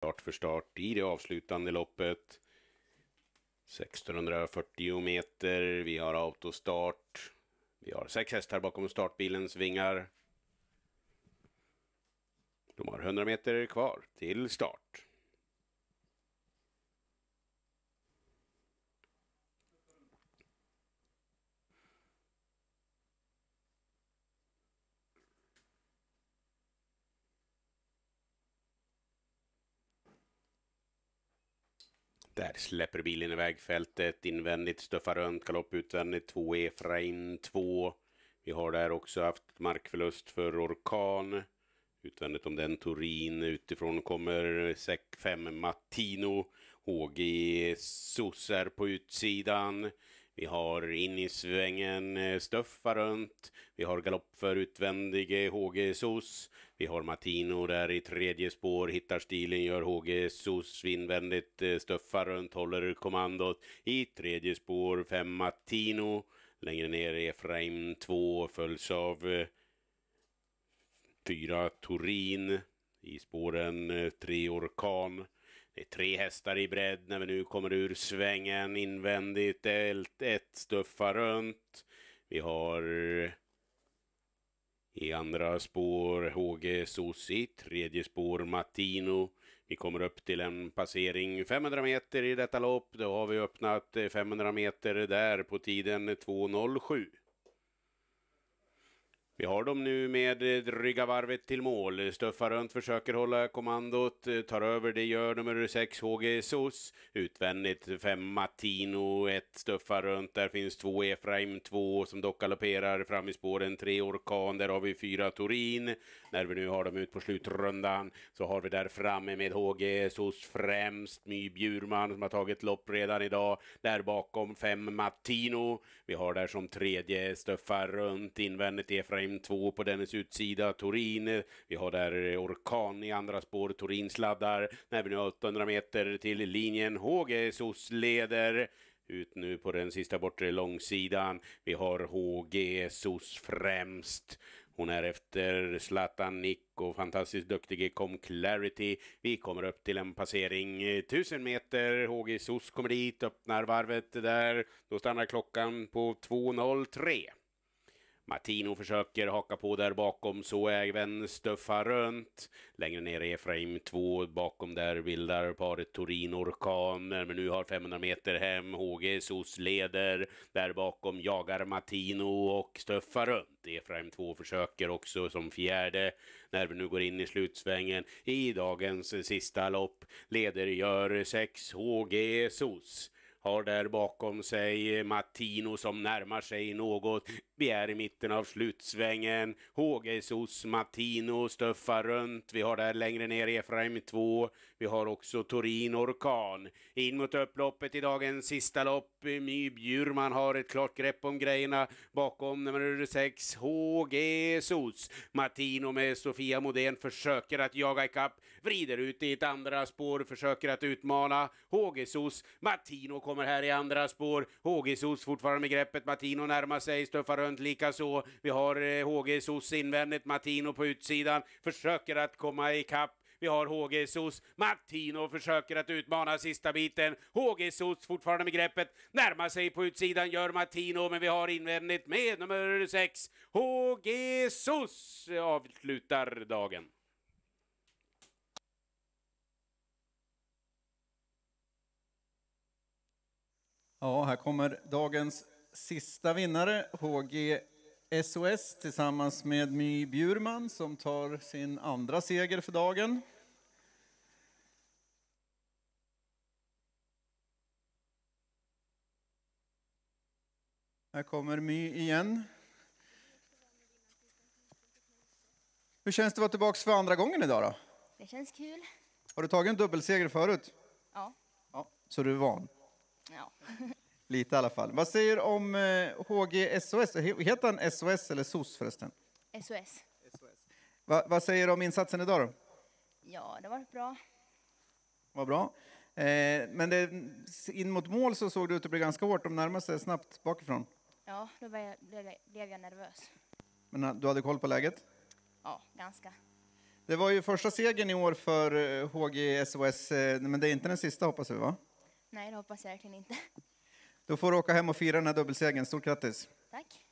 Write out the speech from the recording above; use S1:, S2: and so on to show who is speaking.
S1: start för start i det avslutande loppet. 1640 meter, vi har autostart. Vi har sex hästar bakom startbilens vingar. De har 100 meter kvar till start. Där släpper bilen iväg fältet invändigt, stuffar runt, galopp utvändigt, 2 Efraim 2. Vi har där också haft markförlust för Orkan. Utvändigt om den Torin. utifrån kommer Säck 5 Mattino, HG är på utsidan. Vi har in i svängen eh, Stöffa runt. Vi har galopp för utvändige HG Sos. Vi har Martino där i tredje spår, hittar stilen, gör HG Sos invändigt, eh, Stöffa runt, håller kommandot i tredje spår, fem Martino. Längre ner Efraim 2 följs av eh, fyra Torin i spåren tre Orkan. Det är tre hästar i bredd när vi nu kommer ur svängen invändigt. Ett, ett stuffar runt. Vi har i andra spår HG Sosi, tredje spår Martino. Vi kommer upp till en passering 500 meter i detta lopp. Då har vi öppnat 500 meter där på tiden 2.07. Vi har dem nu med dryga eh, varvet till mål. Stuffa runt, försöker hålla kommandot, eh, tar över, det gör nummer 6 HG SOS. Utvändigt 5 Martino, 1 Stuffa runt, där finns 2 Efraim 2 som dock galopperar fram i spåren, 3 Orkan, där har vi 4 Torin. När vi nu har dem ut på slutrundan så har vi där framme med HG SOS främst, My Bjurman som har tagit lopp redan idag. Där bakom 5 Martino. Vi har där som tredje Stuffa runt invändigt Efraim Holmgren, två på dennes utsida, Torin, eh, vi har där eh, Orkan i andra spår, Torin sladdar, när vi nu har 800 meter till linjen, HG SOS leder, ut nu på den sista bortre långsidan. Vi har HG SOS främst. Hon är efter Zlatan Nick och fantastiskt duktige Com Clarity. Vi kommer upp till en passering 1000 eh, meter. HG SOS kommer dit, öppnar varvet där. Då stannar klockan på 2.03. Martino försöker haka på där bakom, så även Stöffa Rönt. Längre ner Efraim 2, bakom där bildar paret Torin orkaner. men nu har 500 meter hem. HG SOS leder, där bakom jagar Martino och Stöffa Rönt. Efraim 2 försöker också som fjärde när vi nu går in i slutsvängen i dagens sista lopp. Leder gör 6 HG SOS har där bakom sig Mattino som närmar sig något. Vi är i mitten av slutsvängen. Hågesos Mattino stöffar runt. Vi har där längre ner Efraim 2. Vi har också Torin Orkan. In mot upploppet i dagens sista lopp. My Bjurman har ett klart grepp om grejerna bakom nummer 6 HG Sos. Martino med Sofia Modén försöker att jaga ikapp, vrider ut i ett andra spår, försöker att utmana HG Sos. Martino kommer här i andra spår. hg Hågesos fortfarande med greppet. Martino närmar sig, stuffar runt likaså. Vi har hg eh, Hågesos invändigt, Martino på utsidan. Försöker att komma ikapp. Vi har hg Hågesos. Martino försöker att utmana sista biten. hg Hågesos fortfarande med greppet. Närmar sig på utsidan gör Martino, men vi har invändigt med nummer 6. hg Hågesos avslutar dagen.
S2: Ja, här kommer dagens sista vinnare, HG SOS tillsammans med My Bjurman som tar sin andra seger för dagen. Här kommer My igen. Hur känns det att vara tillbaka för andra gången idag då? Det känns kul. Har du tagit en dubbelseger förut? Ja. ja så du är van? Ja. Lite i alla fall. Vad säger du om eh, HG SOS? Heter han SOS eller SOS förresten? SOS. Va, vad säger du om insatsen idag då? Ja, det var bra. Vad bra. Eh, men det, in mot mål så såg det ut att bli ganska hårt. De närmade sig snabbt bakifrån. Ja, då blev jag, blev jag nervös. Men eh, du hade koll på läget? Ja, ganska. Det var ju första segern i år för HG eh, SOS, eh, men det är inte den sista hoppas vi va?
S1: Nej, det hoppas jag verkligen inte.
S2: Då får du åka hem och fira den här dubbelsegern. Stort grattis!
S1: Tack!